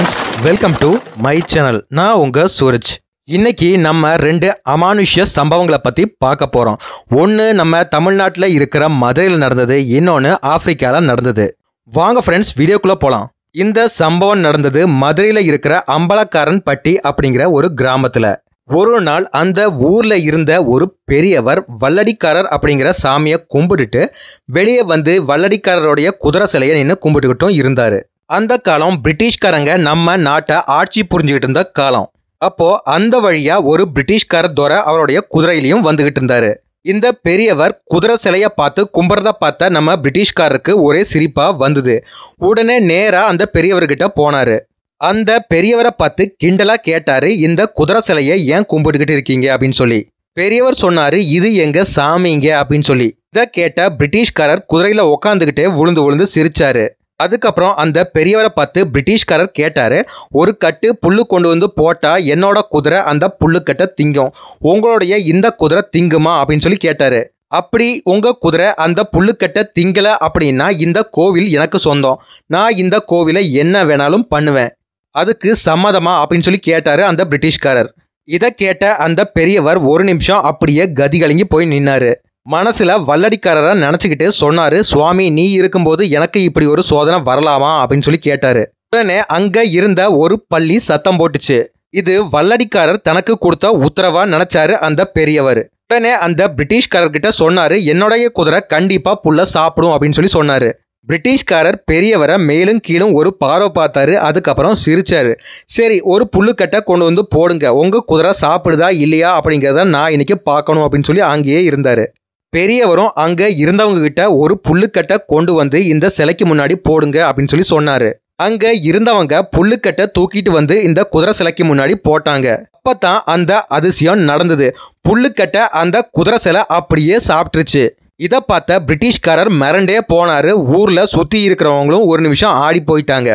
friends welcome to my channel நான் உங்கள் சூரஜ் இன்னைக்கு நம்ம ரெண்டு அமானுஷ்ய சம்பவங்களை பற்றி பார்க்க போகிறோம் ஒன்று நம்ம தமிழ்நாட்டில் இருக்கிற மதுரையில் நடந்தது இன்னொன்று ஆப்பிரிக்காவில் நடந்தது வாங்க ஃப்ரெண்ட்ஸ் வீடியோக்குள்ளே போகலாம் இந்த சம்பவம் நடந்தது மதுரையில் இருக்கிற அம்பலக்காரன் பட்டி அப்படிங்கிற ஒரு கிராமத்தில் ஒரு நாள் அந்த ஊரில் இருந்த ஒரு பெரியவர் வல்லடிக்காரர் அப்படிங்கிற சாமியை கும்பிட்டுட்டு வெளியே வந்து வல்லடிக்காரருடைய குதிரை சிலையை நின்று கும்பிட்டுக்கிட்டும் இருந்தார் அந்த காலம் பிரிட்டிஷ்காரங்க நம்ம நாட்டை ஆட்சி புரிஞ்சுக்கிட்டு இருந்த காலம் அப்போ அந்த வழியா ஒரு பிரிட்டிஷ்கார துறை அவருடைய குதிரையிலையும் வந்துகிட்டு இருந்தாரு இந்த பெரியவர் குதிரை சிலையை பார்த்து கும்புறத பார்த்த நம்ம பிரிட்டிஷ்காரருக்கு ஒரே சிரிப்பா வந்தது உடனே நேரா அந்த பெரியவர்கிட்ட போனாரு அந்த பெரியவரை பார்த்து கிண்டலா கேட்டாரு இந்த குதிரை சிலையை ஏன் கும்பிட்டுக்கிட்டு இருக்கீங்க அப்படின்னு சொல்லி பெரியவர் சொன்னாரு இது எங்க சாமிங்க அப்படின்னு சொல்லி இதை கேட்ட பிரிட்டிஷ்காரர் குதிரையில உட்காந்துக்கிட்டே உளுந்து உளுந்து சிரிச்சாரு அதுக்கப்புறம் அந்த பெரியவரை பார்த்து பிரிட்டிஷ்காரர் கேட்டார் ஒரு கட்டு புல்லு கொண்டு வந்து போட்டால் என்னோட குதிரை அந்த புல்லுக்கட்டை திங்கும் உங்களுடைய இந்த குதிரை திங்குமா அப்படின்னு சொல்லி கேட்டார் அப்படி உங்கள் குதிரை அந்த புல்லுக்கட்டை திங்கலை அப்படின்னா இந்த கோவில் எனக்கு சொந்தம் நான் இந்த கோவிலை என்ன வேணாலும் பண்ணுவேன் அதுக்கு சம்மதமா அப்படின்னு சொல்லி கேட்டார் அந்த பிரிட்டிஷ்காரர் இதை கேட்ட அந்த பெரியவர் ஒரு நிமிஷம் அப்படியே கதி கலங்கி போய் நின்னாரு மனசில் வல்லடிக்காரரை நினச்சிக்கிட்டு சொன்னார் சுவாமி நீ இருக்கும்போது எனக்கு இப்படி ஒரு சோதனை வரலாமா அப்படின்னு சொல்லி கேட்டார் உடனே அங்கே இருந்த ஒரு பள்ளி சத்தம் போட்டுச்சு இது வல்லடிக்காரர் தனக்கு கொடுத்த உத்தரவா நினைச்சாரு அந்த பெரியவர் உடனே அந்த பிரிட்டிஷ்காரர்கிட்ட சொன்னாரு என்னுடைய குதிரை கண்டிப்பா புல்ல சாப்பிடும் அப்படின்னு சொல்லி சொன்னாரு பிரிட்டிஷ்காரர் பெரியவரை மேலும் கீழும் ஒரு பாரோ பார்த்தாரு அதுக்கப்புறம் சிரிச்சாரு சரி ஒரு புல்லுக்கட்டை கொண்டு வந்து போடுங்க உங்க குதிரை சாப்பிடுதா இல்லையா அப்படிங்கிறத நான் இன்னைக்கு பார்க்கணும் அப்படின்னு சொல்லி அங்கேயே இருந்தாரு பெரியவரும் அங்கே இருந்தவங்க கிட்ட ஒரு புல்லுக்கட்டை கொண்டு வந்து இந்த சிலைக்கு முன்னாடி போடுங்க அப்படின்னு சொல்லி சொன்னார் அங்கே இருந்தவங்க புல்லுக்கட்டை தூக்கிட்டு வந்து இந்த குதிரை சிலைக்கு முன்னாடி போட்டாங்க அப்போ தான் அந்த அதிசயம் நடந்தது புல்லுக்கட்டை அந்த குதிரை சிலை அப்படியே சாப்பிட்டுருச்சு இதை பார்த்த பிரிட்டிஷ்காரர் மிரண்டே போனார் ஊரில் சுற்றி இருக்கிறவங்களும் ஒரு நிமிஷம் ஆடி போயிட்டாங்க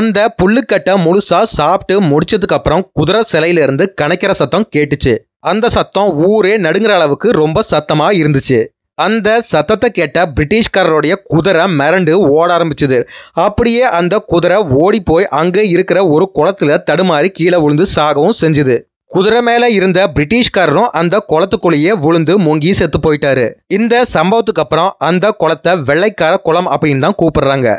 அந்த புல்லுக்கட்டை முழுசாக சாப்பிட்டு முடிச்சதுக்கப்புறம் குதிரை சிலையிலேருந்து கணக்கிற சத்தம் கேட்டுச்சு அந்த சத்தம் ஊரே நடுங்கிற அளவுக்கு ரொம்ப சத்தமாக இருந்துச்சு அந்த சத்தத்தை கேட்ட பிரிட்டிஷ்காரருடைய குதிரை மிரண்டு ஓட ஆரம்பிச்சுது அப்படியே அந்த குதிரை ஓடி போய் அங்கே இருக்கிற ஒரு குளத்துல தடுமாறி கீழே விழுந்து சாகவும் செஞ்சுது குதிரை மேல இருந்த பிரிட்டிஷ்காரரும் அந்த குளத்துக்குள்ளேயே விழுந்து முங்கி செத்து போயிட்டாரு இந்த சம்பவத்துக்கு அப்புறம் அந்த குளத்தை வெள்ளைக்கார குளம் அப்படின்னு தான் கூப்பிடுறாங்க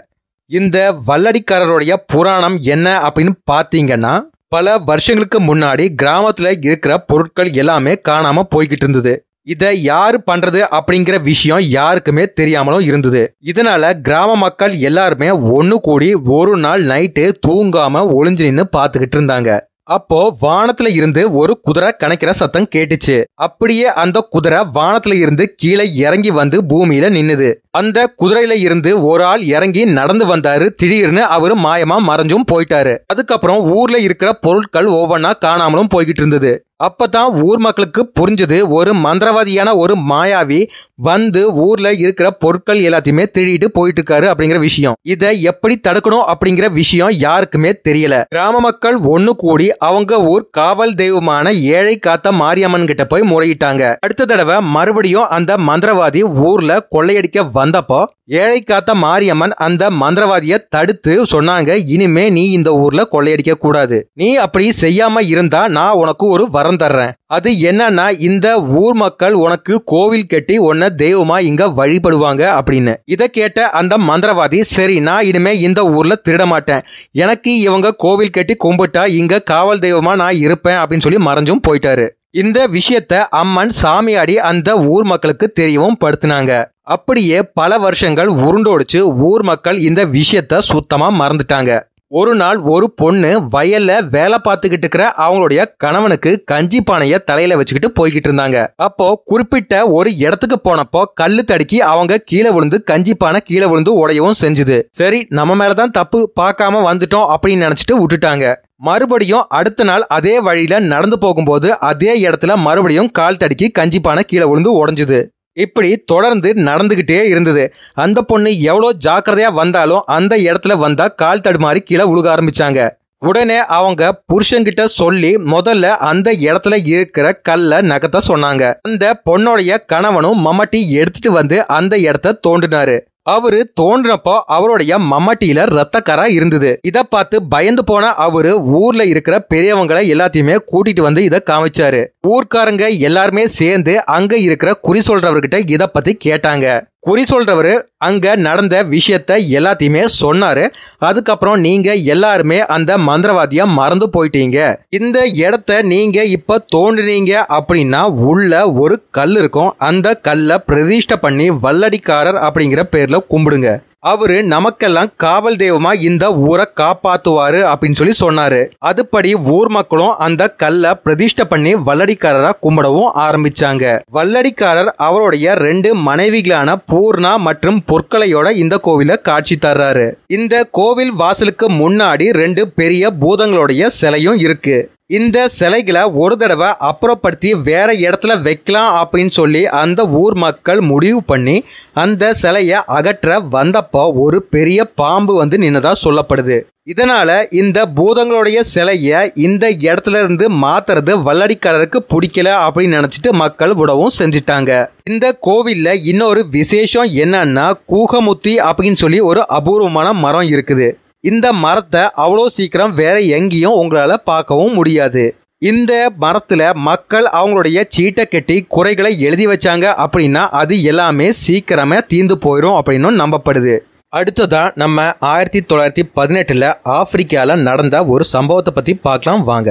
இந்த வல்லடிக்காரருடைய புராணம் என்ன அப்படின்னு பார்த்தீங்கன்னா பல வருஷங்களுக்கு முன்னாடி கிராமத்தில் இருக்கிற பொருட்கள் எல்லாமே காணாமல் போய்கிட்டு இருந்தது இதை யார் பண்றது அப்படிங்கிற விஷயம் யாருக்குமே தெரியாமலும் இருந்தது இதனால கிராம மக்கள் எல்லாருமே ஒன்று கூடி ஒரு நாள் நைட்டு தூங்காம ஒளிஞ்சு நின்று பார்த்துக்கிட்டு இருந்தாங்க அப்போ வானத்துல இருந்து ஒரு குதிரை கணக்கிற சத்தம் கேட்டுச்சு அப்படியே அந்த குதிரை வானத்துல இருந்து கீழே இறங்கி வந்து பூமியில நின்னுது அந்த குதிரையில இருந்து ஒரு ஆள் இறங்கி நடந்து வந்தாரு திடீர்னு அவரு மாயமா மறைஞ்சும் போயிட்டாரு அதுக்கப்புறம் ஊர்ல இருக்கிற பொருட்கள் ஒவ்வொன்னா காணாமலும் போய்கிட்டு இருந்தது அப்போ தான் ஊர் மக்களுக்கு புரிஞ்சது ஒரு மந்திரவாதியான ஒரு மாயாவி வந்து ஊரில் இருக்கிற பொருட்கள் எல்லாத்தையுமே திருடிட்டு போயிட்டு இருக்காரு அப்படிங்கிற விஷயம் இதை எப்படி தடுக்கணும் அப்படிங்கிற விஷயம் யாருக்குமே தெரியல கிராம மக்கள் ஒன்று கூடி அவங்க ஊர் காவல் தெய்வமான ஏழை காத்த மாரியம்மன் கிட்ட போய் முறையிட்டாங்க அடுத்த தடவை மறுபடியும் அந்த மந்திரவாதி ஊரில் கொள்ளையடிக்க வந்தப்போ ஏழை காத்த மாரியம்மன் அந்த மந்திரவாதிய தடுத்து சொன்னாங்க இனிமே நீ இந்த ஊர்ல கொள்ளையடிக்க கூடாது நீ அப்படி செய்யாம இருந்தா நான் உனக்கு ஒரு வரம் தர்றேன் அது என்னன்னா இந்த ஊர் மக்கள் உனக்கு கோவில் கட்டி உன்னை தெய்வமா இங்க வழிபடுவாங்க அப்படின்னு இதை கேட்ட அந்த மந்திரவாதி சரி நான் இனிமே இந்த ஊர்ல திருட மாட்டேன் எனக்கு இவங்க கோவில் கட்டி கும்பிட்டா இங்க காவல் தெய்வமா நான் இருப்பேன் அப்படின்னு சொல்லி மறைஞ்சும் போயிட்டாரு இந்த விஷயத்த அம்மன் சாமியாடி அந்த ஊர் மக்களுக்கு தெரியவும் படுத்தினாங்க அப்படியே பல வருஷங்கள் உருண்டோடிச்சு ஊர் மக்கள் இந்த விஷயத்த சுத்தமா மறந்துட்டாங்க ஒரு நாள் ஒரு பொண்ணு வயல்ல வேலை பார்த்துக்கிட்டு இருக்கிற அவங்களுடைய கணவனுக்கு கஞ்சி பானைய தலையில வச்சுக்கிட்டு போய்கிட்டு இருந்தாங்க அப்போ குறிப்பிட்ட ஒரு இடத்துக்கு போனப்போ கல்லு தடுக்கி அவங்க கீழே விழுந்து கஞ்சி பானை கீழே விழுந்து உடையவும் செஞ்சுது சரி நம்ம மேலதான் தப்பு பார்க்காம வந்துட்டோம் அப்படின்னு நினைச்சிட்டு விட்டுட்டாங்க மறுபடியும் அடுத்த நாள் அதே வழியில் நடந்து போகும்போது அதே இடத்துல மறுபடியும் கால் தடுக்கி கஞ்சிப்பான கீழே விழுந்து உடஞ்சுது இப்படி தொடர்ந்து நடந்துக்கிட்டே இருந்தது அந்த பொண்ணு எவ்வளோ ஜாக்கிரதையாக வந்தாலும் அந்த இடத்துல வந்தால் கால் தடுமாறி கீழே உழுக ஆரம்பித்தாங்க உடனே அவங்க புருஷங்கிட்ட சொல்லி முதல்ல அந்த இடத்துல இருக்கிற கல்ல நகத்த சொன்னாங்க அந்த பொண்ணுடைய கணவனும் மம்மட்டி எடுத்துட்டு வந்து அந்த இடத்த தோண்டினாரு அவரு தோன்றப்போ அவருடைய மம்மட்டியில ரத்தக்கரா இருந்தது இத பார்த்து பயந்து போன அவரு ஊர்ல இருக்கிற பெரியவங்களை எல்லாத்தையுமே கூட்டிட்டு வந்து இத காமிச்சாரு ஊர்க்காரங்க எல்லாருமே சேர்ந்து அங்க இருக்கிற குறி சொல்றவர்கிட்ட இத பத்தி கேட்டாங்க குறி சொல்கிறவர் அங்கே நடந்த விஷயத்த எல்லாத்தையுமே சொன்னார் அதுக்கப்புறம் நீங்கள் எல்லாருமே அந்த மந்திரவாதியை மறந்து போயிட்டீங்க இந்த இடத்த நீங்கள் இப்போ தோன்றினீங்க அப்படின்னா உள்ள ஒரு கல் இருக்கும் அந்த கல்லை பிரதிஷ்டை பண்ணி வல்லடிக்காரர் அப்படிங்கிற பேரில் கும்பிடுங்க அவரு நமக்கெல்லாம் காவல் தெய்வமா இந்த ஊரை காப்பாத்துவாரு அப்படின்னு சொல்லி சொன்னாரு அதுபடி ஊர் மக்களும் அந்த கல்லை பிரதிஷ்ட பண்ணி வல்லடிக்காரரா கும்பிடவும் ஆரம்பிச்சாங்க வல்லடிக்காரர் அவருடைய ரெண்டு மனைவிகளான பூர்ணா மற்றும் பொற்களையோட இந்த கோவில காட்சி தர்றாரு இந்த கோவில் வாசலுக்கு முன்னாடி ரெண்டு பெரிய பூதங்களுடைய சிலையும் இருக்கு இந்த சிலைகளை ஒரு தடவை அப்புறப்படுத்தி வேற இடத்துல வைக்கலாம் அப்படின்னு சொல்லி அந்த ஊர் மக்கள் முடிவு பண்ணி அந்த சிலையை அகற்ற வந்தப்போ ஒரு பெரிய பாம்பு வந்து நின்னதா சொல்லப்படுது இதனால இந்த பூதங்களுடைய சிலையை இந்த இடத்துல இருந்து மாத்துறது வல்லடிக்காரருக்கு பிடிக்கல அப்படின்னு நினச்சிட்டு மக்கள் விடவும் செஞ்சிட்டாங்க இந்த கோவிலில் இன்னொரு விசேஷம் என்னன்னா கூகமுத்தி அப்படின்னு சொல்லி ஒரு அபூர்வமான மரம் இருக்குது இந்த மரத்தை அவ்வளோ சீக்கிரம் வேற எங்கேயும் உங்களால் பார்க்கவும் முடியாது இந்த மரத்தில் மக்கள் அவங்களுடைய சீட்டை கட்டி குறைகளை எழுதி வச்சாங்க அப்படின்னா அது எல்லாமே சீக்கிரமே தீந்து போயிடும் அப்படின்னு நம்பப்படுது அடுத்ததாக நம்ம ஆயிரத்தி தொள்ளாயிரத்தி பதினெட்டில் ஆப்பிரிக்காவில் நடந்த ஒரு சம்பவத்தை பற்றி பார்க்கலாம் வாங்க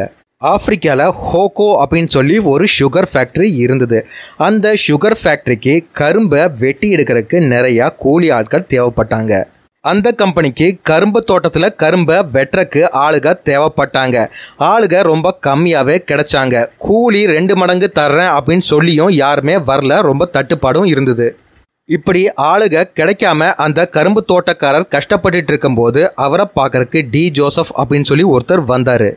ஆப்பிரிக்காவில் ஹோகோ அப்படின்னு சொல்லி ஒரு சுகர் ஃபேக்ட்ரி இருந்தது அந்த சுகர் ஃபேக்ட்ரிக்கு கரும்பை வெட்டி எடுக்கிறதுக்கு நிறையா கூலி ஆட்கள் தேவைப்பட்டாங்க அந்த கம்பெனிக்கு கரும்பு தோட்டத்தில் கரும்பை வெட்டுறக்கு ஆளுக தேவைப்பட்டாங்க ஆளுக ரொம்ப கம்மியாகவே கிடைச்சாங்க கூலி ரெண்டு மடங்கு தர்றேன் அப்படின்னு சொல்லியும் யாருமே வரல ரொம்ப தட்டுப்பாடும் இருந்தது இப்படி ஆளுக கிடைக்காம அந்த கரும்பு தோட்டக்காரர் கஷ்டப்பட்டுட்டு இருக்கும்போது அவரை பார்க்கறக்கு டி ஜோசப் அப்படின்னு சொல்லி ஒருத்தர் வந்தார்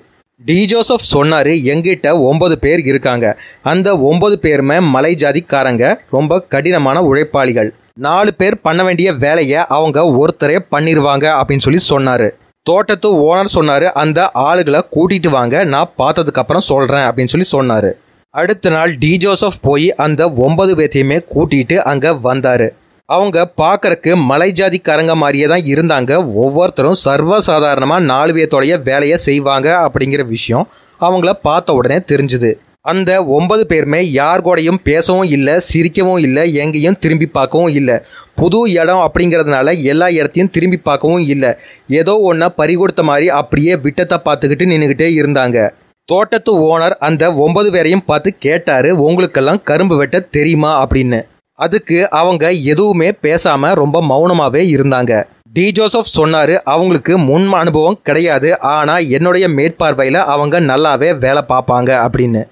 டி ஜோசப் சொன்னார் எங்கிட்ட ஒம்பது பேர் இருக்காங்க அந்த ஒம்பது பேருமே மலை ஜாதிக்காரங்க ரொம்ப கடினமான உழைப்பாளிகள் நாலு பேர் பண்ண வேண்டிய வேலையை அவங்க ஒருத்தரே பண்ணிடுவாங்க அப்படின்னு சொல்லி சொன்னார் தோட்டத்து ஓனர் சொன்னார் அந்த ஆளுகளை கூட்டிகிட்டு வாங்க நான் பார்த்ததுக்கு அப்புறம் சொல்கிறேன் அப்படின்னு சொல்லி சொன்னார் அடுத்த நாள் டி ஜோசப் போய் அந்த ஒன்பது பேர்த்தையுமே கூட்டிட்டு அங்கே வந்தார் அவங்க பார்க்கறக்கு மலை ஜாதிக்காரங்க மாதிரியே தான் இருந்தாங்க ஒவ்வொருத்தரும் சர்வசாதாரணமாக நாலு பேர்த்தோடைய வேலையை செய்வாங்க அப்படிங்கிற விஷயம் அவங்கள பார்த்த உடனே தெரிஞ்சுது அந்த ஒன்பது பேருமே யார் கூடயும் பேசவும் இல்லை சிரிக்கவும் இல்லை எங்கேயும் திரும்பி பார்க்கவும் இல்லை புது இடம் அப்படிங்கிறதுனால எல்லா இடத்தையும் திரும்பி பார்க்கவும் இல்லை ஏதோ ஒன்றா பறி கொடுத்த மாதிரி அப்படியே விட்டத்தை பார்த்துக்கிட்டு நின்றுக்கிட்டே இருந்தாங்க தோட்டத்து ஓனர் அந்த ஒன்பது பேரையும் பார்த்து கேட்டார் உங்களுக்கெல்லாம் கரும்பு வெட்ட தெரியுமா அப்படின்னு அதுக்கு அவங்க எதுவுமே பேசாமல் ரொம்ப மௌனமாகவே இருந்தாங்க டி ஜோசப் சொன்னார் அவங்களுக்கு முன் அனுபவம் கிடையாது ஆனால் என்னுடைய மேற்பார்வையில் அவங்க நல்லாவே வேலை பார்ப்பாங்க அப்படின்னு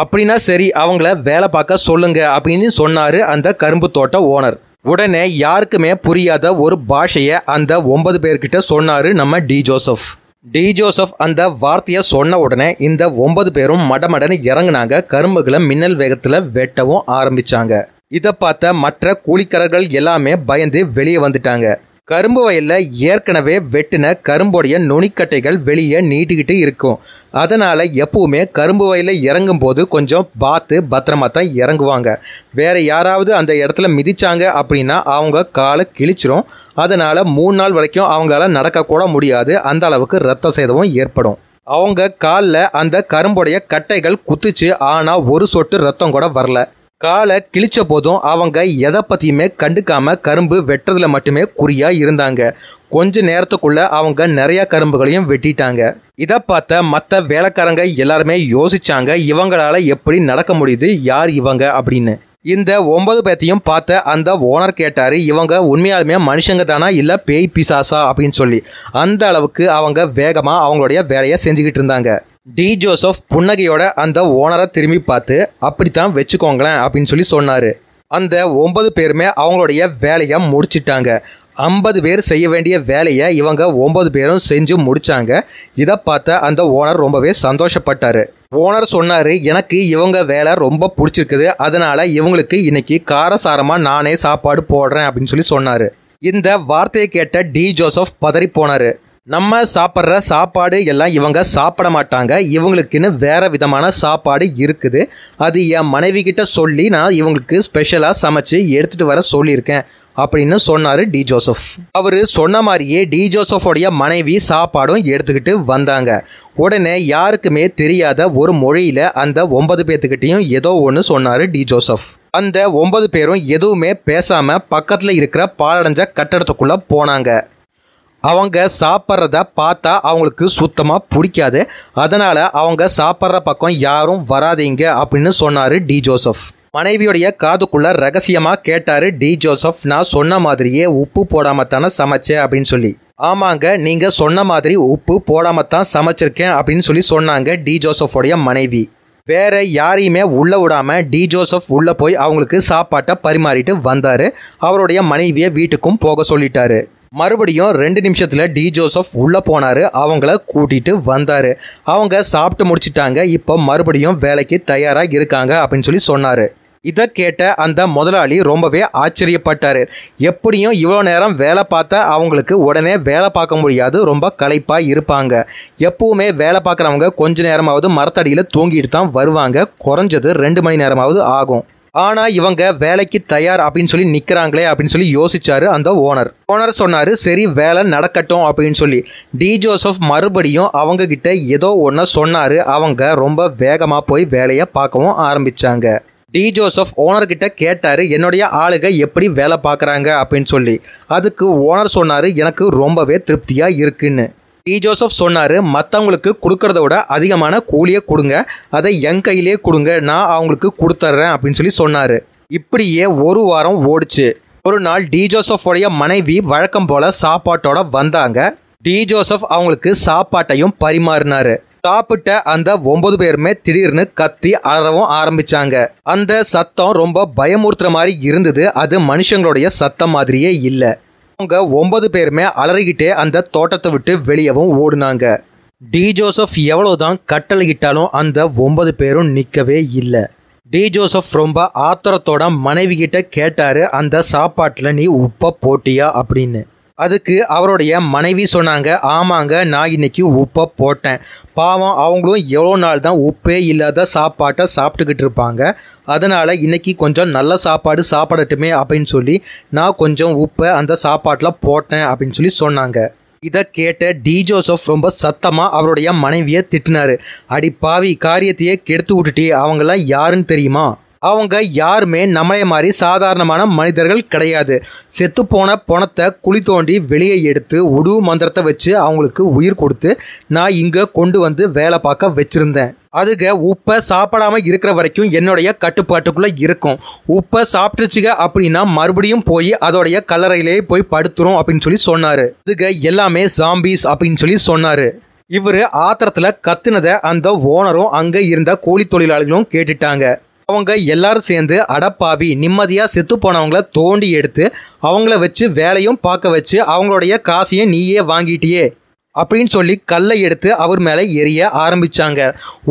அப்படின்னா சரி அவங்கள வேலை பார்க்க சொல்லுங்க அப்படின்னு சொன்னாரு அந்த கரும்பு தோட்ட ஓனர் உடனே யாருக்குமே புரியாத ஒரு பாஷையை அந்த ஒன்பது பேர்கிட்ட சொன்னாரு நம்ம டி ஜோசப் டி ஜோசப் அந்த வார்த்தையை சொன்ன உடனே இந்த ஒன்பது பேரும் மடமடன்னு இறங்கினாங்க கரும்புகளை மின்னல் வேகத்தில் வெட்டவும் ஆரம்பிச்சாங்க இதை பார்த்த மற்ற கூலிக்காரர்கள் எல்லாமே பயந்து வெளியே வந்துட்டாங்க கரும்பு வயலில் ஏற்கனவே வெட்டின கரும்புடைய நுனிக்கட்டைகள் வெளியே நீட்டிக்கிட்டு இருக்கும் அதனால் எப்போவுமே கரும்பு வயலில் இறங்கும் போது கொஞ்சம் பார்த்து பத்திரமா தான் இறங்குவாங்க வேறு யாராவது அந்த இடத்துல மிதித்தாங்க அப்படின்னா அவங்க காலை கிழிச்சிரும் அதனால் மூணு நாள் வரைக்கும் அவங்களால நடக்கக்கூட முடியாது அந்த அளவுக்கு ரத்த சேதமும் ஏற்படும் அவங்க காலில் அந்த கரும்புடைய கட்டைகள் குத்துச்சு ஆனால் ஒரு சொட்டு ரத்தம் கூட வரல காலை கிழிச்ச போதும் அவங்க எதை பற்றியுமே கண்டுக்காமல் கரும்பு வெட்டுறதுல மட்டுமே குறியாக இருந்தாங்க கொஞ்ச நேரத்துக்குள்ளே அவங்க நிறையா கரும்புகளையும் வெட்டிட்டாங்க இதை பார்த்த மற்ற வேலைக்காரங்க எல்லாருமே யோசிச்சாங்க இவங்களால எப்படி நடக்க முடியுது யார் இவங்க அப்படின்னு இந்த ஒன்பது பேத்தையும் பார்த்த அந்த ஓனர் கேட்டார் இவங்க உண்மையாலுமே மனுஷங்க தானா இல்லை பேய் பிசாசா அப்படின்னு சொல்லி அந்த அளவுக்கு அவங்க வேகமாக அவங்களுடைய வேலையை செஞ்சுக்கிட்டு இருந்தாங்க டி ஜோசப் புன்னகையோட அந்த ஓனரை திரும்பி பார்த்து அப்படித்தான் வச்சுக்கோங்களேன் அப்படின்னு சொல்லி சொன்னார் அந்த ஒன்பது பேருமே அவங்களுடைய வேலையை முடிச்சிட்டாங்க ஐம்பது பேர் செய்ய வேண்டிய வேலையை இவங்க ஒம்பது பேரும் செஞ்சு முடித்தாங்க இதை பார்த்த அந்த ஓனர் ரொம்பவே சந்தோஷப்பட்டார் ஓனர் சொன்னார் எனக்கு இவங்க வேலை ரொம்ப பிடிச்சிருக்குது அதனால் இவங்களுக்கு இன்றைக்கி காரசாரமாக நானே சாப்பாடு போடுறேன் அப்படின்னு சொல்லி சொன்னார் இந்த வார்த்தையை கேட்ட டி ஜோசப் பதறி போனார் நம்ம சாப்பிட்ற சாப்பாடு எல்லாம் இவங்க சாப்பிட மாட்டாங்க இவங்களுக்குன்னு வேறு விதமான சாப்பாடு இருக்குது அது என் மனைவி கிட்ட சொல்லி நான் இவங்களுக்கு ஸ்பெஷலாக சமைச்சு எடுத்துகிட்டு வர சொல்லியிருக்கேன் அப்படின்னு சொன்னார் டி ஜோசப் அவர் சொன்ன மாதிரியே டி ஜோசஃபோடைய மனைவி சாப்பாடும் எடுத்துக்கிட்டு வந்தாங்க உடனே யாருக்குமே தெரியாத ஒரு மொழியில் அந்த ஒன்பது பேர்த்துக்கிட்டையும் ஏதோ ஒன்று சொன்னார் டி ஜோசப் அந்த ஒன்பது பேரும் எதுவுமே பேசாமல் பக்கத்தில் இருக்கிற பாலடைஞ்ச கட்டடத்துக்குள்ளே போனாங்க அவங்க சாப்பிட்றத பார்த்தா அவங்களுக்கு சுத்தமாக பிடிக்காது அதனால் அவங்க சாப்பிட்ற பக்கம் யாரும் வராதீங்க அப்படின்னு சொன்னார் டி ஜோசப் மனைவியுடைய காதுக்குள்ள ரகசியமாக கேட்டார் டி ஜோசப் நான் சொன்ன மாதிரியே உப்பு போடாமல் தானே சமைச்சேன் அப்படின்னு சொல்லி ஆமாங்க நீங்கள் சொன்ன மாதிரி உப்பு போடாமல் தான் சமைச்சிருக்கேன் அப்படின்னு சொல்லி சொன்னாங்க டி ஜோசஃபோடைய மனைவி வேற யாரையுமே உள்ளே விடாமல் டி ஜோசப் உள்ளே போய் அவங்களுக்கு சாப்பாட்டை பரிமாறிட்டு வந்தார் அவருடைய மனைவியை வீட்டுக்கும் போக சொல்லிட்டாரு மறுபடியும் ரெண்டு நிமிஷத்தில் டி ஜோசப் உள்ளே போனார் அவங்கள கூட்டிகிட்டு வந்தார் அவங்க சாப்பிட்டு முடிச்சிட்டாங்க இப்போ மறுபடியும் வேலைக்கு தயாராக இருக்காங்க அப்படின்னு சொல்லி சொன்னார் இதை கேட்ட அந்த முதலாளி ரொம்பவே ஆச்சரியப்பட்டார் எப்படியும் இவ்வளோ நேரம் வேலை பார்த்தா அவங்களுக்கு உடனே வேலை பார்க்க முடியாது ரொம்ப களைப்பாக இருப்பாங்க எப்பவுமே வேலை பார்க்குறவங்க கொஞ்ச நேரமாவது மரத்தடியில் தூங்கிட்டு தான் வருவாங்க குறைஞ்சது ரெண்டு மணி நேரமாவது ஆகும் ஆனா இவங்க வேலைக்கு தயார் அப்படின்னு சொல்லி நிக்கிறாங்களே அப்படின்னு சொல்லி யோசிச்சாரு அந்த ஓனர் ஓனர் சொன்னாரு சரி வேலை நடக்கட்டும் அப்படின்னு சொல்லி டி ஜோசப் மறுபடியும் அவங்க கிட்ட ஏதோ ஒன்று சொன்னாரு அவங்க ரொம்ப வேகமா போய் வேலையை பார்க்கவும் ஆரம்பிச்சாங்க டி ஜோசப் ஓனர்கிட்ட கேட்டார் என்னுடைய ஆளுக எப்படி வேலை பார்க்குறாங்க அப்படின்னு சொல்லி அதுக்கு ஓனர் சொன்னார் எனக்கு ரொம்பவே திருப்தியாக இருக்குன்னு டி ஜோசப் சொன்னார் மற்றவங்களுக்கு கொடுக்கறத விட அதிகமான கூலியை கொடுங்க அதை என் கையிலே கொடுங்க நான் அவங்களுக்கு கொடுத்துட்றேன் அப்படின்னு சொல்லி சொன்னார் இப்படியே ஒரு வாரம் ஓடிச்சு ஒரு நாள் டி ஜோசஃபோடைய மனைவி வழக்கம் போல் சாப்பாட்டோட வந்தாங்க டி ஜோசப் அவங்களுக்கு சாப்பாட்டையும் பரிமாறினார் சாப்பிட்ட அந்த ஒன்பது பேருமே திடீர்னு கத்தி அறவும் ஆரம்பிச்சாங்க அந்த சத்தம் ரொம்ப பயமுறுத்துற மாதிரி இருந்தது அது மனுஷங்களுடைய சத்தம் மாதிரியே இல்லை அவங்க ஒன்பது பேருமே அலறிக்கிட்டே அந்த தோட்டத்தை விட்டு வெளியவும் ஓடுனாங்க டி ஜோசப் எவ்வளோதான் கட்டளையிட்டாலும் அந்த ஒன்பது பேரும் நிற்கவே இல்லை டி ஜோசப் ரொம்ப ஆத்திரத்தோட மனைவி கிட்ட கேட்டாரு அந்த சாப்பாட்டில் நீ உப்பை போட்டியா அப்படின்னு அதுக்கு அவருடைய மனைவி சொன்னாங்க ஆமாங்க நான் இன்னைக்கு உப்பை போட்டேன் பாவம் அவங்களும் எவ்வளோ நாள் தான் உப்பே இல்லாத சாப்பாட்டை சாப்பிட்டுக்கிட்டு இருப்பாங்க அதனால் இன்றைக்கி கொஞ்சம் நல்ல சாப்பாடு சாப்பிடட்டுமே அப்படின்னு சொல்லி நான் கொஞ்சம் உப்பை அந்த சாப்பாட்டில் போட்டேன் அப்படின்னு சொல்லி சொன்னாங்க இதை கேட்ட டி ஜோசப் ரொம்ப சத்தமாக அவருடைய மனைவியை திட்டினார் அடி பாவி காரியத்தையே கெடுத்து விட்டுட்டே அவங்களாம் யாருன்னு தெரியுமா அவங்க யாருமே நம்மளே மாதிரி சாதாரணமான மனிதர்கள் கிடையாது செத்துப்போன பணத்தை குழி தோண்டி வெளியே எடுத்து உடு மந்திரத்தை வச்சு அவங்களுக்கு உயிர் கொடுத்து நான் இங்கே கொண்டு வந்து வேலை பார்க்க வச்சுருந்தேன் அதுக உப்பை சாப்பிடாம இருக்கிற வரைக்கும் என்னுடைய கட்டுப்பாட்டுக்குள்ளே இருக்கும் உப்பை சாப்பிட்டுச்சுங்க அப்படின்னா மறுபடியும் போய் அதோடைய கல்லறையிலே போய் படுத்துரும் அப்படின்னு சொல்லி சொன்னார் அதுக எல்லாமே ஜாம்பீஸ் அப்படின்னு சொல்லி சொன்னார் இவர் ஆத்திரத்தில் கத்துனதை அந்த ஓனரும் அங்கே இருந்த கூலி தொழிலாளிகளும் கேட்டுட்டாங்க அவங்க எல்லாரும் சேர்ந்து அடப்பாவி நிம்மதியாக செத்து போனவங்கள தோண்டி எடுத்து அவங்கள வச்சு வேலையும் பார்க்க வச்சு அவங்களுடைய காசையும் நீயே வாங்கிட்டியே அப்படின்னு சொல்லி கல்லை எடுத்து அவர் மேலே எரிய ஆரம்பித்தாங்க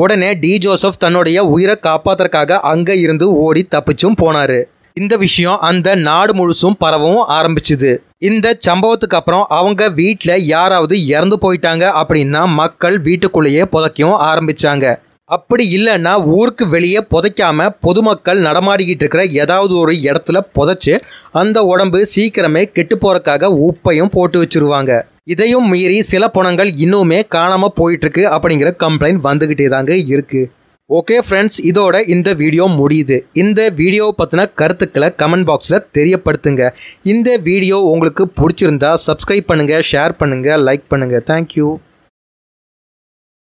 உடனே டி ஜோசப் தன்னுடைய உயிரை காப்பாத்துறதுக்காக அங்கே இருந்து ஓடி தப்பிச்சும் போனார் இந்த விஷயம் அந்த நாடு முழுசும் பரவவும் ஆரம்பிச்சுது இந்த சம்பவத்துக்கு அப்புறம் அவங்க வீட்டில் யாராவது இறந்து போயிட்டாங்க அப்படின்னா மக்கள் வீட்டுக்குள்ளேயே புதைக்கவும் ஆரம்பித்தாங்க அப்படி இல்லைன்னா ஊருக்கு வெளியே புதைக்காம பொதுமக்கள் நடமாடிக்கிட்டு இருக்கிற ஏதாவது ஒரு இடத்துல புதைச்சி அந்த உடம்பு சீக்கிரமே கெட்டு போறக்காக உப்பையும் போட்டு வச்சிருவாங்க இதையும் மீறி சில பணங்கள் இன்னுமே காணாமல் போயிட்டுருக்கு அப்படிங்கிற கம்ப்ளைண்ட் வந்துக்கிட்டே தாங்க இருக்குது ஓகே ஃப்ரெண்ட்ஸ் இதோட இந்த வீடியோ முடியுது இந்த வீடியோவை பற்றின கருத்துக்களை கமெண்ட் பாக்ஸில் தெரியப்படுத்துங்க இந்த வீடியோ உங்களுக்கு பிடிச்சிருந்தா சப்ஸ்கிரைப் பண்ணுங்கள் ஷேர் பண்ணுங்கள் லைக் பண்ணுங்கள் தேங்க்யூ